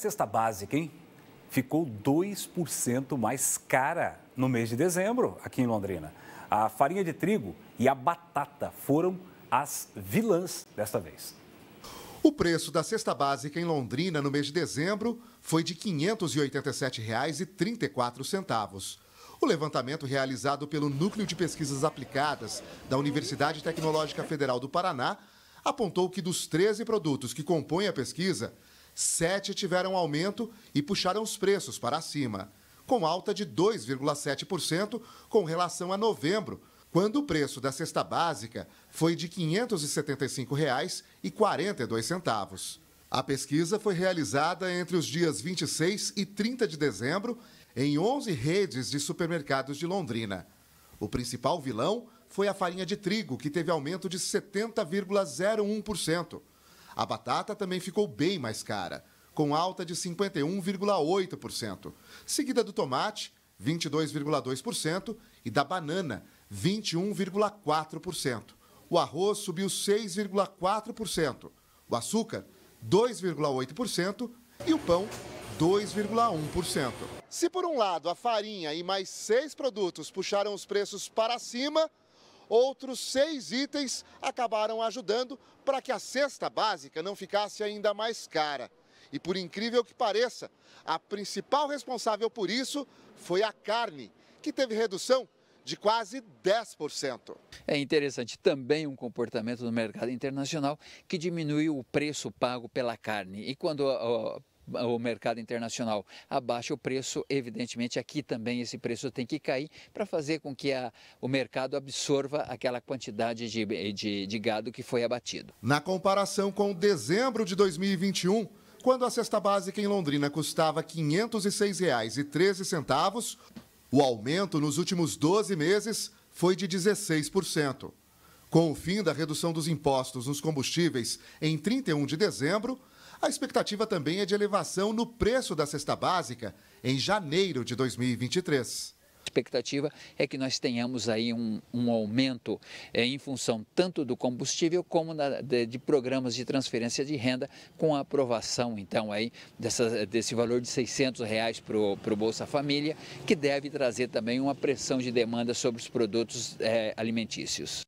cesta básica, hein? Ficou 2% mais cara no mês de dezembro aqui em Londrina. A farinha de trigo e a batata foram as vilãs desta vez. O preço da cesta básica em Londrina no mês de dezembro foi de R$ 587,34. O levantamento realizado pelo Núcleo de Pesquisas Aplicadas da Universidade Tecnológica Federal do Paraná apontou que dos 13 produtos que compõem a pesquisa, sete tiveram aumento e puxaram os preços para cima, com alta de 2,7% com relação a novembro, quando o preço da cesta básica foi de R$ 575,42. A pesquisa foi realizada entre os dias 26 e 30 de dezembro em 11 redes de supermercados de Londrina. O principal vilão foi a farinha de trigo, que teve aumento de 70,01%. A batata também ficou bem mais cara, com alta de 51,8%, seguida do tomate, 22,2%, e da banana, 21,4%. O arroz subiu 6,4%, o açúcar, 2,8% e o pão, 2,1%. Se por um lado a farinha e mais seis produtos puxaram os preços para cima, outros seis itens acabaram ajudando para que a cesta básica não ficasse ainda mais cara. E por incrível que pareça, a principal responsável por isso foi a carne, que teve redução de quase 10%. É interessante também um comportamento do mercado internacional que diminuiu o preço pago pela carne. E quando o mercado internacional abaixa o preço, evidentemente aqui também esse preço tem que cair para fazer com que a, o mercado absorva aquela quantidade de, de, de gado que foi abatido. Na comparação com dezembro de 2021, quando a cesta básica em Londrina custava R$ 506,13, o aumento nos últimos 12 meses foi de 16%. Com o fim da redução dos impostos nos combustíveis em 31 de dezembro, a expectativa também é de elevação no preço da cesta básica em janeiro de 2023 A expectativa é que nós tenhamos aí um, um aumento é, em função tanto do combustível como na, de, de, programas de transferência de renda com a aprovação então aí dessa, desse valor de 600 reais para o Bolsa Família que deve trazer também uma pressão de demanda sobre os produtos é, alimentícios.